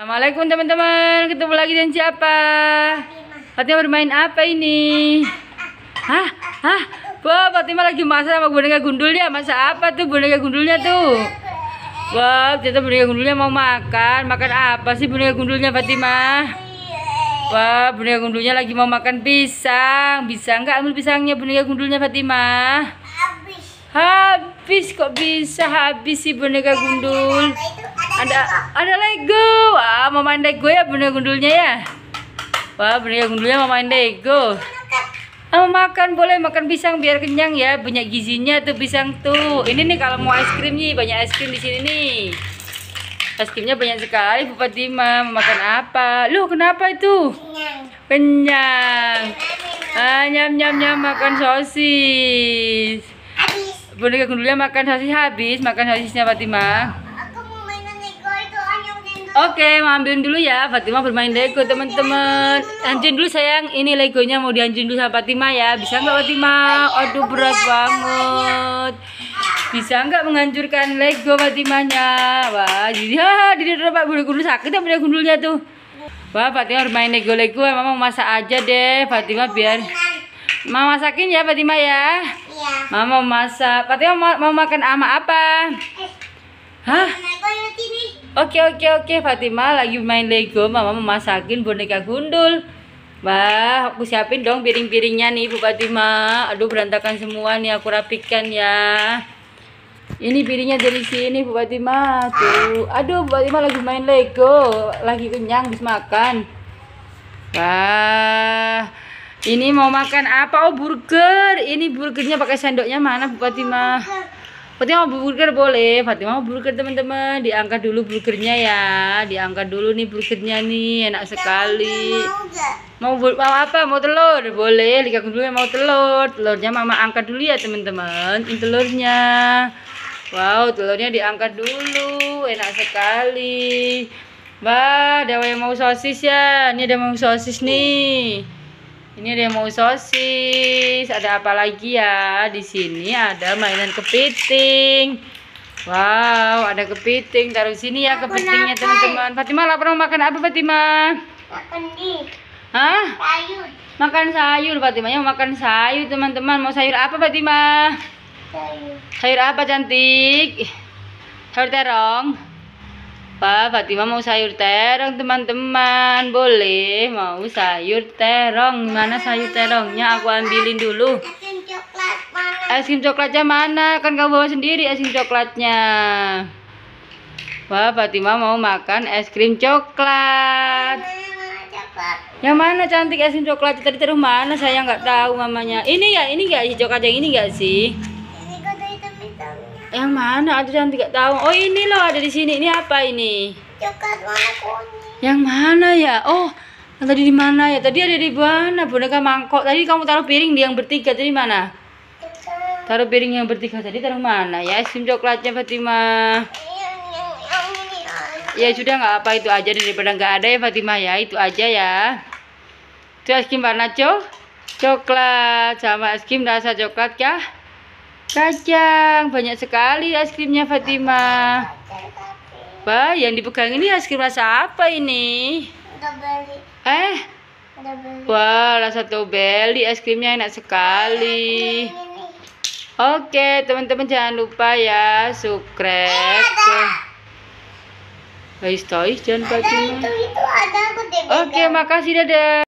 Assalamualaikum teman-teman. Ketemu lagi dengan siapa? Fatima bermain apa ini? Hah? Hah? Wah, Fatima lagi masak sama boneka gundulnya. Masak apa tuh boneka gundulnya tuh? Wah, ternyata boneka gundulnya mau makan. Makan apa sih boneka gundulnya Fatima? Wah, boneka gundulnya lagi mau makan pisang. Bisa nggak ambil pisangnya boneka gundulnya Fatima? Habis. Habis kok bisa habis sih boneka gundul? ada ada Lego wah main Lego ya bunda gundulnya ya wah bunda ya, gundulnya mau mama Lego mau makan boleh makan pisang biar kenyang ya banyak gizinya tuh pisang tuh ini nih kalau mau es krim nih banyak es krim di sini nih es krimnya banyak sekali Bupati mau makan apa lu kenapa itu kenyang ah, nyam nyam nyam makan sosis Bunda ya, gundulnya makan sosis habis makan sosisnya Fatima Oke, ambilin dulu ya. Fatima bermain Lego, teman-teman. Anjing dulu sayang, ini Legonya mau dianjing dulu sama Fatima ya. Bisa nggak Fatima? Aduh, berat banget. Bisa nggak menghancurkan Lego Fatimanya? Wah, jadi ha, jadi terpak bulu gundul sakit apa ya gundulnya tuh. Wah, Fatima bermain Lego-Lego, Mama masak aja deh Fatima biar Mama masakin ya Fatima ya. Iya. Mama masak. Fatima mau, mau makan ama apa? Eh, Hah? Oke oke oke Fatima lagi main Lego Mama memasakin boneka gundul Wah aku siapin dong piring-piringnya nih Bu Fatima Aduh berantakan semua nih aku rapikan ya Ini piringnya dari sini Bu Fatima Tuh Aduh Bu Fatima lagi main Lego Lagi kenyang bisa makan Wah Ini mau makan apa? Oh burger Ini burgernya pakai sendoknya mana Bu Fatima Fatima burger boleh Fatima burger teman-teman diangkat dulu burgernya ya diangkat dulu nih burgernya nih enak sekali mau mau apa mau telur boleh Lihat dulu mau telur telurnya mama angkat dulu ya teman-teman ini telurnya wow telurnya diangkat dulu enak sekali Wah, ada yang mau sosis ya. Ini ada yang mau sosis nih. Ini ada yang mau sosis. Ada apa lagi ya? Di sini ada mainan kepiting. Wow, ada kepiting. Taruh sini ya kepitingnya teman-teman. Fatima lapar mau makan apa Fatima? Makan ini. Hah? Sayur. Makan sayur Fatima. mau makan sayur teman-teman. Mau sayur apa Fatima? Sayur. Sayur apa cantik? Sayur terong apa Fatima mau sayur terong teman-teman boleh mau sayur terong mana sayur terongnya aku ambilin dulu es krim coklatnya mana kan kamu bawa sendiri es krim coklatnya wah Fatima mau makan es krim coklat yang mana cantik es krim coklat tadi terus mana saya nggak tahu mamanya ini ya ini nggak sih coklat yang ini nggak sih yang mana? Ada yang tidak tahu. Oh ini loh ada di sini. Ini apa ini? Coklat warna kuning. Yang mana ya? Oh tadi di mana ya? Tadi ada di mana? Boneka mangkok. Tadi kamu taruh piring di yang bertiga tadi mana? Taruh piring yang bertiga tadi taruh mana? Ya es krim coklatnya Fatima. Iya, iya, kan. Ya sudah nggak apa itu aja daripada nggak ada ya Fatima ya itu aja ya. Itu es krim warna cok coklat sama es krim rasa coklat ya. Kacang, banyak sekali es krimnya Fatima. Wah, yang dipegang ini es krim rasa apa ini? Eh? Wah, rasa tobeli es krimnya enak sekali. Oke, teman-teman jangan lupa ya, subscribe. Guys, toys jangan Fatima. Oke, makasih dadah.